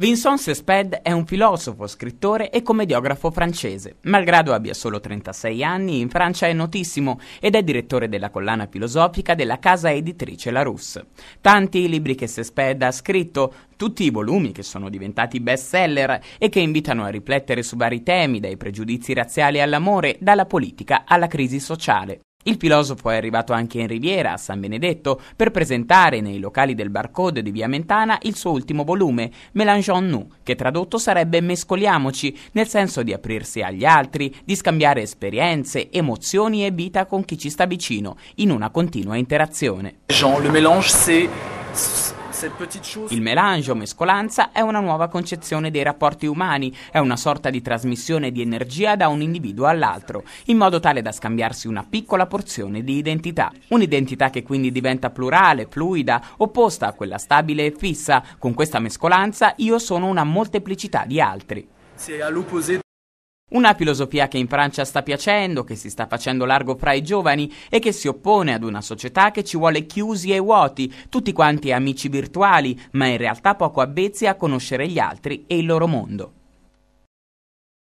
Vincent Sesped è un filosofo, scrittore e commediografo francese. Malgrado abbia solo 36 anni, in Francia è notissimo ed è direttore della collana filosofica della casa editrice La Russe. Tanti i libri che Sesped ha scritto, tutti i volumi che sono diventati best seller e che invitano a riflettere su vari temi, dai pregiudizi razziali all'amore, dalla politica alla crisi sociale. Il filosofo è arrivato anche in Riviera, a San Benedetto, per presentare nei locali del barcode di Via Mentana il suo ultimo volume, Mélangeons-nous, che tradotto sarebbe mescoliamoci, nel senso di aprirsi agli altri, di scambiare esperienze, emozioni e vita con chi ci sta vicino, in una continua interazione. Jean, le mélange c'est il melange o mescolanza è una nuova concezione dei rapporti umani, è una sorta di trasmissione di energia da un individuo all'altro, in modo tale da scambiarsi una piccola porzione di identità. Un'identità che quindi diventa plurale, fluida, opposta a quella stabile e fissa. Con questa mescolanza io sono una molteplicità di altri. Una filosofia che in Francia sta piacendo, che si sta facendo largo fra i giovani e che si oppone ad una società che ci vuole chiusi e vuoti, tutti quanti amici virtuali, ma in realtà poco avvezzi a conoscere gli altri e il loro mondo.